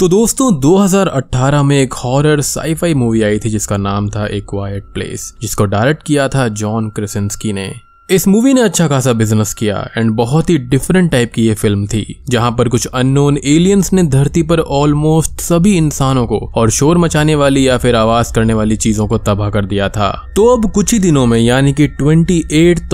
तो दोस्तों 2018 में एक हॉरर साईफाई मूवी आई थी जिसका नाम था ए क्वाइट प्लेस जिसको डायरेक्ट किया था जॉन क्रिसेंस्की ने इस मूवी ने अच्छा खासा बिजनेस किया एंड बहुत ही डिफरेंट टाइप की ये फिल्म थी जहां पर कुछ अननोन एलियंस ने धरती पर ऑलमोस्ट सभी इंसानों को और शोर मचाने वाली या फिर आवाज करने वाली चीजों को तबाह कर दिया था तो अब कुछ ही दिनों में यानी कि ट्वेंटी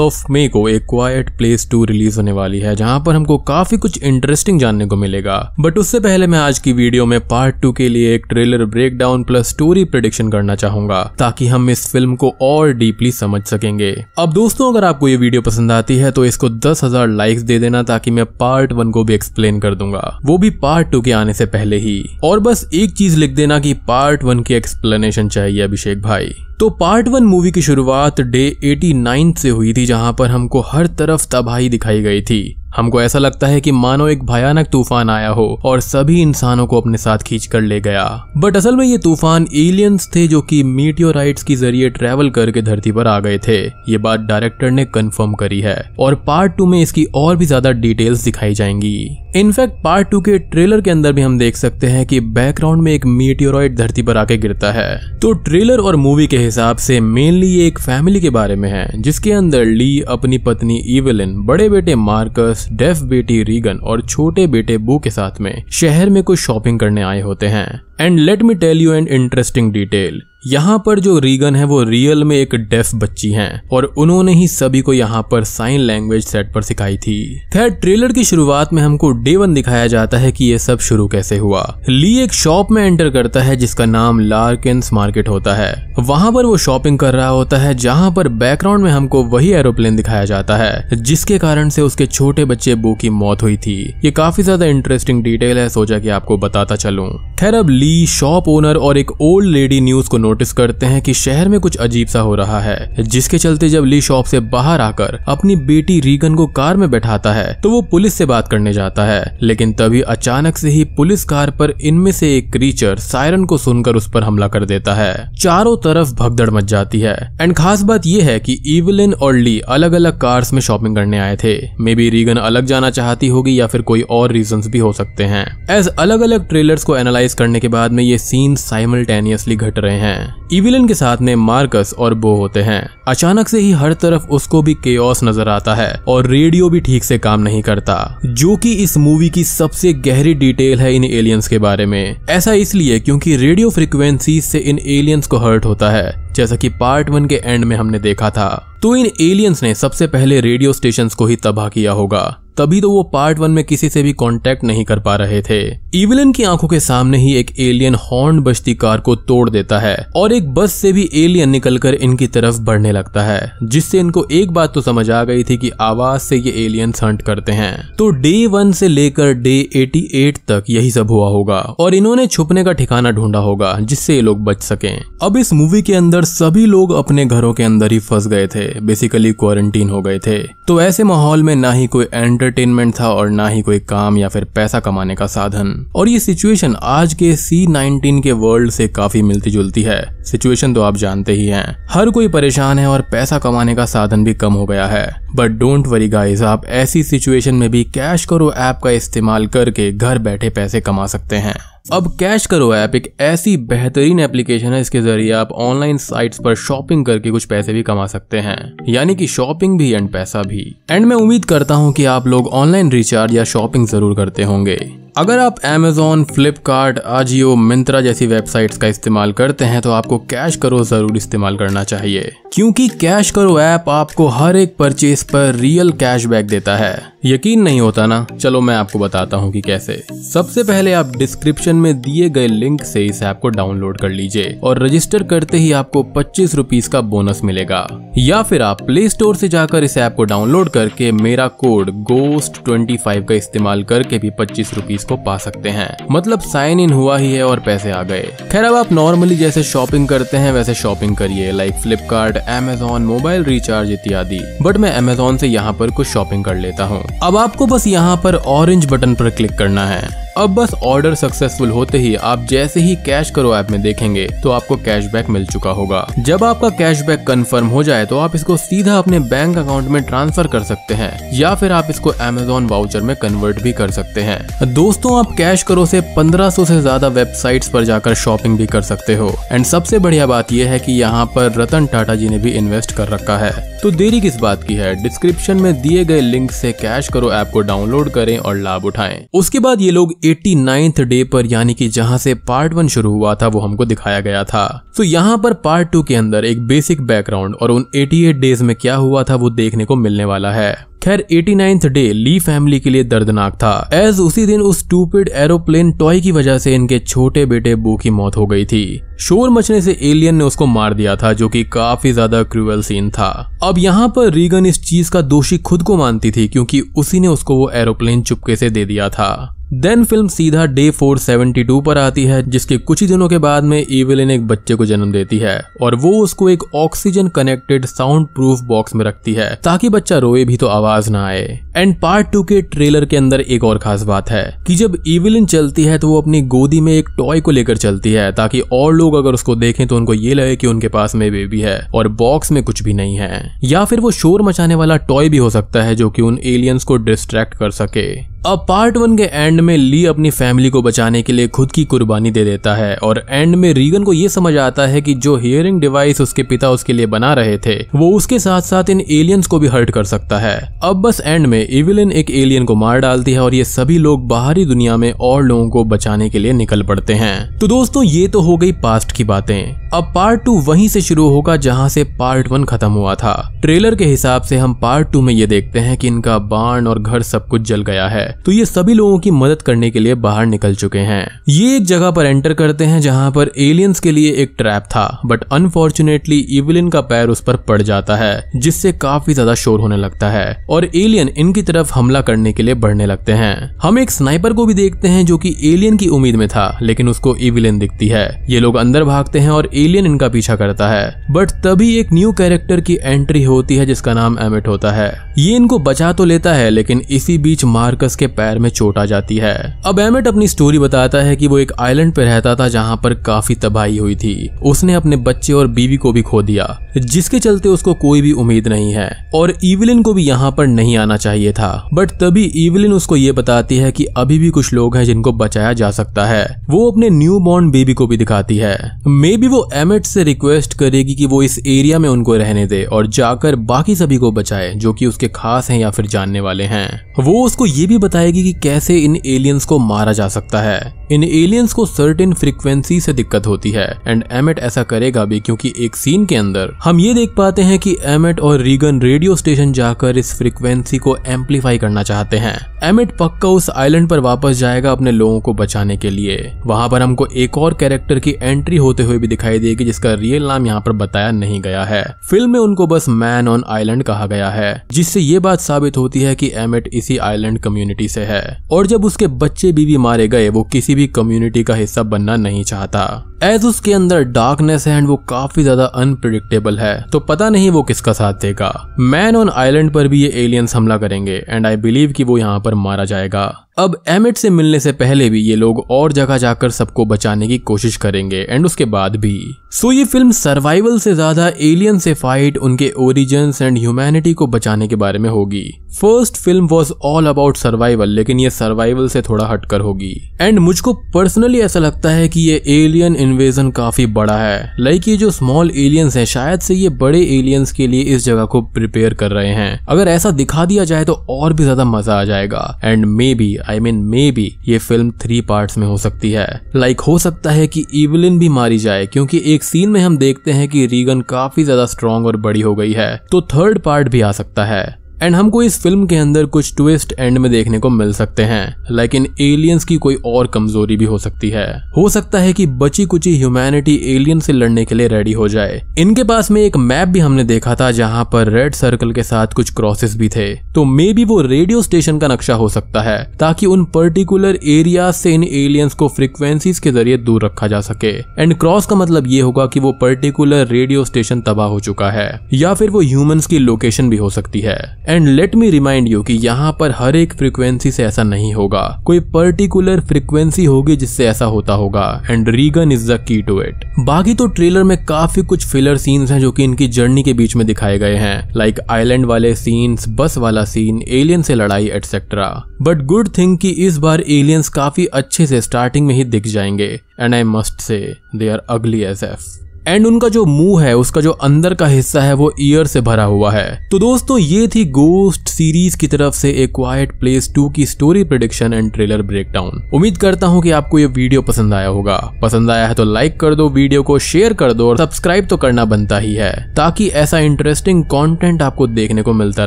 ऑफ मे को एक क्वाइट प्लेस टू रिलीज होने वाली है जहां पर हमको काफी कुछ इंटरेस्टिंग जानने को मिलेगा बट उससे पहले मैं आज की वीडियो में पार्ट टू के लिए एक trailer breakdown plus story prediction करना चाहूंगा ताकि हम इस फिल्म को और डीपली समझ सकेंगे अब दोस्तों अगर आप आपको ये वीडियो पसंद आती है तो इसको दस हजार लाइक्स दे देना ताकि मैं पार्ट वन को भी एक्सप्लेन कर दूंगा वो भी पार्ट टू के आने से पहले ही और बस एक चीज लिख देना कि पार्ट वन की एक्सप्लेनेशन चाहिए अभिषेक भाई तो पार्ट वन मूवी की शुरुआत डे 89 से हुई थी जहां पर हमको हर तरफ तबाही दिखाई गई थी हमको ऐसा लगता है कि मानो एक भयानक तूफान आया हो और सभी इंसानों को अपने साथ खींच कर ले गया बट असल में ये तूफान एलियंस थे जो कि मीटियोराइट्स के जरिए ट्रेवल करके धरती पर आ गए थे ये बात डायरेक्टर ने कंफर्म करी है और पार्ट टू में इसकी और भी ज्यादा डिटेल्स दिखाई जाएंगी इनफैक्ट पार्ट टू के ट्रेलर के अंदर भी हम देख सकते हैं कि बैकग्राउंड में एक मीटियोराइट धरती पर आके गिरता है तो ट्रेलर और मूवी के हिसाब से मेनली ये एक फैमिली के बारे में है जिसके अंदर ली अपनी पत्नी इवेलिन बड़े बेटे मार्कस एक्स डेफ बेटी रीगन और छोटे बेटे बू के साथ में शहर में कुछ शॉपिंग करने आए होते हैं and let me tell you an interesting detail यहाँ पर जो रीगन है वो रियल में एक डेफ बच्ची हैं और उन्होंने ही सभी को यहाँ पर साइन लैंग्वेज सेट पर सिखाई थी खैर ट्रेलर की शुरुआत में हमको डे वन दिखाया जाता है कि ये सब शुरू कैसे हुआ ली एक शॉप में एंटर करता है जिसका नाम लार्केंस मार्केट होता है वहां पर वो शॉपिंग कर रहा होता है जहाँ पर बैकग्राउंड में हमको वही एरोप्लेन दिखाया जाता है जिसके कारण से उसके छोटे बच्चे बो की मौत हुई थी ये काफी ज्यादा इंटरेस्टिंग डिटेल है सोचा की आपको बताता चलू खैर अब ली शॉप ओनर और एक ओल्ड लेडी न्यूज को नोट नोटिस करते हैं कि शहर में कुछ अजीब सा हो रहा है जिसके चलते जब ली शॉप से बाहर आकर अपनी बेटी रीगन को कार में बैठाता है तो वो पुलिस से बात करने जाता है लेकिन तभी अचानक से ही पुलिस कार पर इनमें से एक क्रीचर सायरन को सुनकर उस पर हमला कर देता है चारों तरफ भगदड़ मच जाती है एंड खास बात यह है कि इवलिन और ली अलग अलग कार्स में शॉपिंग करने आए थे मे बी रीगन अलग जाना चाहती होगी या फिर कोई और रीजन भी हो सकते हैं एज अलग अलग ट्रेलर्स को एनालाइज करने के बाद में ये सीन साइमल्टेनियसली घट रहे हैं हैं इविलन के साथ में मार्कस और बो होते हैं अचानक से ही हर तरफ उसको भी केओस नजर आता है और रेडियो भी ठीक से काम नहीं करता जो कि इस मूवी की सबसे गहरी डिटेल है इन एलियंस के बारे में ऐसा इसलिए क्योंकि रेडियो फ्रिक्वेंसी से इन एलियंस को हर्ट होता है जैसा कि पार्ट वन के एंड में हमने देखा था तो इन एलियंस ने सबसे पहले रेडियो स्टेशन को ही तबाह किया होगा तभी तो वो पार्ट वन में किसी से भी कांटेक्ट नहीं कर पा रहे थे इविलन की आंखों के सामने ही एक एलियन हॉर्न बस्ती कार को तोड़ देता है और एक बस से भी एलियन निकलकर इनकी तरफ बढ़ने लगता है जिससे इनको एक बात तो समझ आ गई थी कि आवाज से ये एलियंस हंट करते हैं तो डे वन से लेकर डे एट तक यही सब हुआ होगा और इन्होंने छुपने का ठिकाना ढूंढा होगा जिससे ये लोग बच सके अब इस मूवी के अंदर सभी लोग अपने घरों के अंदर ही फंस गए थे बेसिकली क्वारंटीन हो गए थे तो ऐसे माहौल में ना ही कोई एंटरटेनमेंट था और ना ही कोई काम या फिर पैसा कमाने का साधन और ये सिचुएशन आज के सी नाइनटीन के वर्ल्ड से काफी मिलती जुलती है सिचुएशन तो आप जानते ही हैं हर कोई परेशान है और पैसा कमाने का साधन भी कम हो गया है बट डोंट वरी गाइज आप ऐसी सिचुएशन में भी कैश करो ऐप का इस्तेमाल करके घर बैठे पैसे कमा सकते हैं अब कैश करो ऐप एक ऐसी बेहतरीन एप्लीकेशन है इसके जरिए आप ऑनलाइन साइट्स पर शॉपिंग करके कुछ पैसे भी कमा सकते हैं यानी कि शॉपिंग भी एंड पैसा भी एंड मैं उम्मीद करता हूँ कि आप लोग ऑनलाइन रिचार्ज या शॉपिंग जरूर करते होंगे अगर आप Amazon, फ्लिपकार्ट आजियो मिंत्रा जैसी वेबसाइट्स का इस्तेमाल करते हैं तो आपको कैश करो ज़रूर इस्तेमाल करना चाहिए क्योंकि कैश करो ऐप आपको हर एक परचेज पर रियल कैशबैक देता है यकीन नहीं होता ना चलो मैं आपको बताता हूँ कि कैसे सबसे पहले आप डिस्क्रिप्शन में दिए गए लिंक से इस ऐप को डाउनलोड कर लीजिए और रजिस्टर करते ही आपको पच्चीस रूपीज का बोनस मिलेगा या फिर आप प्ले स्टोर से जाकर इस ऐप को डाउनलोड करके मेरा कोड गोस्ट ट्वेंटी फाइव का इस्तेमाल करके भी पच्चीस रूपीज को पा सकते हैं मतलब साइन इन हुआ ही है और पैसे आ गए खैर अब आप नॉर्मली जैसे शॉपिंग करते हैं वैसे शॉपिंग करिए like Flipkart Amazon mobile recharge इत्यादि बट मैं अमेजोन से यहाँ पर कुछ शॉपिंग कर लेता हूँ अब आपको बस यहाँ पर ऑरेंज बटन पर क्लिक करना है अब बस ऑर्डर सक्सेसफुल होते ही आप जैसे ही कैश करो ऐप में देखेंगे तो आपको कैशबैक मिल चुका होगा जब आपका कैशबैक कंफर्म हो जाए तो आप इसको सीधा अपने बैंक अकाउंट में ट्रांसफर कर सकते हैं या फिर आप इसको अमेजोन वाउचर में कन्वर्ट भी कर सकते हैं दोस्तों आप कैश करो से पंद्रह से ज्यादा वेबसाइट पर जाकर शॉपिंग भी कर सकते हो एंड सबसे बढ़िया बात यह है की यहाँ पर रतन टाटा जी ने भी इन्वेस्ट कर रखा है तो देरी किस बात की है डिस्क्रिप्शन में दिए गए लिंक से कैश करो ऐप को डाउनलोड करें और लाभ उठाएं उसके बाद ये लोग एट्टी नाइन्थ डे पर यानी कि जहां से पार्ट वन शुरू हुआ था वो हमको दिखाया गया था तो यहाँ पर पार्ट टू के अंदर एक बेसिक बैकग्राउंड और उन एटी एट डेज में क्या हुआ था वो देखने को मिलने वाला है खैर eighty ninth day Lee family के लिए दर्दनाक था एज उसी दिन उस टूपिड एरोप्लेन टॉय की वजह से इनके छोटे बेटे बू की मौत हो गई थी शोर मचने से एलियन ने उसको मार दिया था जो कि काफी ज्यादा क्रूएल सीन था अब यहाँ पर रीगन इस चीज का दोषी खुद को मानती थी क्योंकि उसी ने उसको वो एरोप्लेन चुपके से दे दिया था देन फिल्म सीधा डे 472 पर आती है जिसके कुछ ही दिनों के बाद में इवेलिन एक बच्चे को जन्म देती है और वो उसको एक oxygen connected soundproof box में रखती है ताकि बच्चा रोए भी तो आवाज ना आए एंड पार्ट टू के ट्रेलर के अंदर एक और खास बात है कि जब इविलिन चलती है तो वो अपनी गोदी में एक टॉय को लेकर चलती है ताकि और लोग अगर उसको देखें तो उनको ये लगे कि उनके पास में बेबी है और बॉक्स में कुछ भी नहीं है या फिर वो शोर मचाने वाला टॉय भी हो सकता है जो कि उन एलियंस को डिस्ट्रैक्ट कर सके अब पार्ट वन के एंड में ली अपनी फैमिली को बचाने के लिए खुद की कुर्बानी दे देता है और एंड में रीगन को यह समझ आता है कि जो हियरिंग डिवाइस उसके पिता उसके लिए बना रहे थे वो उसके साथ साथ इन एलियंस को भी हर्ट कर सकता है अब बस एंड में इविलिन एक एलियन को मार डालती है और ये सभी लोग बाहरी दुनिया में और लोगों को बचाने के लिए निकल पड़ते हैं तो दोस्तों ये तो हो गई पास्ट की बातें अब पार्ट टू वहीं से शुरू होगा जहां से पार्ट वन खत्म हुआ था ट्रेलर के हिसाब से हम पार्ट टू में ये देखते हैं कि इनका बाण और घर सब कुछ जल गया है तो ये सभी लोगों की मदद करने के लिए बाहर निकल चुके हैं ये एक जगह पर एंटर करते हैं जहां पर एलियंस के लिए एक ट्रैप था बट अनफॉर्चुनेटली इविलिन का पैर उस पर पड़ जाता है जिससे काफी ज्यादा शोर होने लगता है और एलियन इनकी तरफ हमला करने के लिए बढ़ने लगते हैं हम एक स्नाइपर को भी देखते हैं जो की एलियन की उम्मीद में था लेकिन उसको इविलिन दिखती है ये लोग अंदर भागते हैं और एलियन इनका पीछा करता है बट तभी एक न्यू कैरेक्टर की एंट्री होती है जिसका नाम एमिट होता है ये इनको बचा तो लेता है लेकिन इसी बीच मार्कस के पैर में चोट आ जाती है अब एमिट अपनी स्टोरी बताता है कि वो एक आइलैंड पे रहता था जहाँ पर काफी तबाही हुई थी उसने अपने बच्चे और बीवी को भी खो दिया जिसके चलते उसको कोई भी उम्मीद नहीं है और इवलिन को भी यहाँ पर नहीं आना चाहिए था बट तभी इवलिन उसको ये बताती है कि अभी भी कुछ लोग हैं जिनको बचाया जा सकता है वो अपने न्यू बॉर्न बेबी को भी दिखाती है मे बी वो एमिट से रिक्वेस्ट करेगी कि वो इस एरिया में उनको रहने दे और जाकर बाकी सभी को बचाए जो कि उसके खास हैं या फिर जानने वाले हैं वो उसको ये भी बताएगी कि कैसे इन एलियंस को मारा जा सकता है इन एलियंस को सर्टेन फ्रीक्वेंसी से दिक्कत होती है एंड एमेट ऐसा करेगा भी क्योंकि एक सीन के अंदर हम ये देख पाते हैं कि एमेट और रीगन रेडियो स्टेशन जाकर इस फ्रीक्वेंसी को एम्पलीफाई करना चाहते हैं एमेट पक्का उस आइलैंड पर वापस जाएगा अपने लोगों को बचाने के लिए वहां पर हमको एक और कैरेक्टर की एंट्री होते हुए भी दिखाई देगी जिसका रियल नाम यहाँ पर बताया नहीं गया है फिल्म में उनको बस मैन ऑन आइलैंड कहा गया है जिससे ये बात साबित होती है कि एमेट इसी आइलैंड कम्युनिटी से है और जब उसके बच्चे बीवी मारे गए वो किसी भी कम्युनिटी का हिस्सा बनना नहीं चाहता एज उसके अंदर डार्कनेस है एंड वो काफी ज्यादा अनप्रिडिक्टेबल है तो पता नहीं वो किसका साथ देगा मैन ऑन आइलैंड पर भी ये एलियंस हमला करेंगे एंड आई बिलीव कि वो यहाँ पर मारा जाएगा अब एमिट से मिलने से पहले भी ये लोग और जगह जाकर सबको बचाने की कोशिश करेंगे एंड उसके बाद भी सो ये फिल्म सर्वाइवल से ज्यादा एलियन से फाइट उनके ओरिजिन एंड ह्यूमैनिटी को बचाने के बारे में होगी first film was all about survival लेकिन ये सर्वाइवल से थोड़ा हटकर होगी एंड मुझको पर्सनली ऐसा लगता है कि ये एलियन इन्वेजन काफी बड़ा है लाइक ये जो स्मॉल एलियंस हैं शायद से ये बड़े एलियंस के लिए इस जगह को प्रिपेयर कर रहे हैं अगर ऐसा दिखा दिया जाए तो और भी ज्यादा मजा आ जाएगा and maybe I mean maybe ये फिल्म थ्री पार्ट में हो सकती है लाइक like, हो सकता है की इवलिन भी मारी जाए क्यूँकी एक एक सीन में हम देखते हैं कि रीगन काफी ज्यादा स्ट्रॉन्ग और बड़ी हो गई है तो थर्ड पार्ट भी आ सकता है एंड हमको इस फिल्म के अंदर कुछ ट्विस्ट एंड में देखने को मिल सकते हैं लेकिन एलियंस की कोई और कमजोरी भी हो सकती है हो सकता है कि बची कुची ह्यूमैनिटी एलियन से लड़ने के लिए रेडी हो जाए इनके पास में एक मैप भी हमने देखा था जहाँ पर रेड सर्कल के साथ कुछ क्रॉसेस भी थे तो मे बी वो रेडियो स्टेशन का नक्शा हो सकता है ताकि उन पर्टिकुलर एरिया से इन एलियंस को फ्रिक्वेंसीज के जरिए दूर रखा जा सके एंड क्रॉस का मतलब ये होगा कि वो पर्टिकुलर रेडियो स्टेशन तबाह हो चुका है या फिर वो ह्यूमंस की लोकेशन भी हो सकती है and let me remind you कि यहाँ पर हर एक फ्रीक्वेंसी से ऐसा नहीं होगा कोई पर्टिकुलर फ्रीक्वेंसी होगी जिससे ऐसा होता होगा and Regan is the key to it बाकी तो ट्रेलर में काफी कुछ फिलर सीन्स हैं जो कि इनकी जर्नी के बीच में दिखाए गए हैं लाइक like आइलैंड वाले सीन्स बस वाला सीन एलियन से लड़ाई एटसेट्रा बट गुड थिंग कि इस बार एलियंस काफी अच्छे से स्टार्टिंग में ही दिख जाएंगे and I must say they are ugly S F and उनका जो मुंह है उसका जो अंदर का हिस्सा है वो ईयर से भरा हुआ है तो दोस्तों ये थी गोस्ट सीरीज की तरफ से एक क्वाइट प्लेस टू की story prediction and trailer breakdown उम्मीद करता हूँ कि आपको ये वीडियो पसंद आया होगा पसंद आया है तो लाइक कर दो वीडियो को शेयर कर दो और सब्सक्राइब तो करना बनता ही है ताकि ऐसा इंटरेस्टिंग कॉन्टेंट आपको देखने को मिलता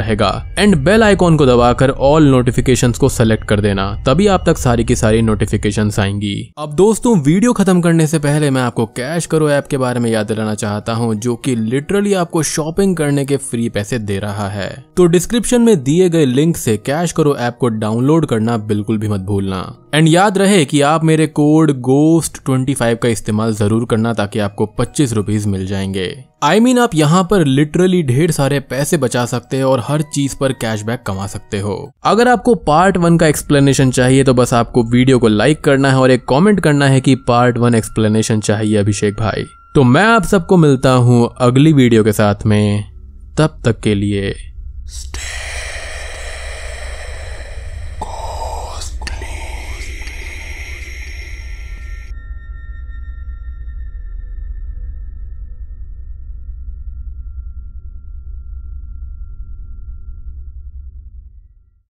रहेगा एंड बेल आइकॉन को दबाकर ऑल नोटिफिकेशन को सेलेक्ट कर देना तभी आप तक सारी की सारी नोटिफिकेशन आएंगी अब दोस्तों वीडियो खत्म करने से पहले मैं आपको कैश करो ऐप के बारे बारे में याद दिलाना चाहता हूँ जो कि लिटरली आपको शॉपिंग करने के फ्री पैसे दे रहा है तो डिस्क्रिप्शन में दिए गए लिंक से कैश करो ऐप को डाउनलोड करना बिल्कुल भी मत भूलना एंड याद रहे कि आप मेरे कोड गोस्ट ट्वेंटी फाइव का इस्तेमाल जरूर करना ताकि आपको पच्चीस रुपीज मिल जाएंगे आई I मीन mean, आप यहाँ पर लिटरली ढेर सारे पैसे बचा सकते हो और हर चीज पर कैशबैक कमा सकते हो अगर आपको पार्ट वन का एक्सप्लेनेशन चाहिए तो बस आपको वीडियो को लाइक करना है और एक कमेंट करना है कि पार्ट वन एक्सप्लेनेशन चाहिए अभिषेक भाई तो मैं आप सबको मिलता हूं अगली वीडियो के साथ में तब तक के लिए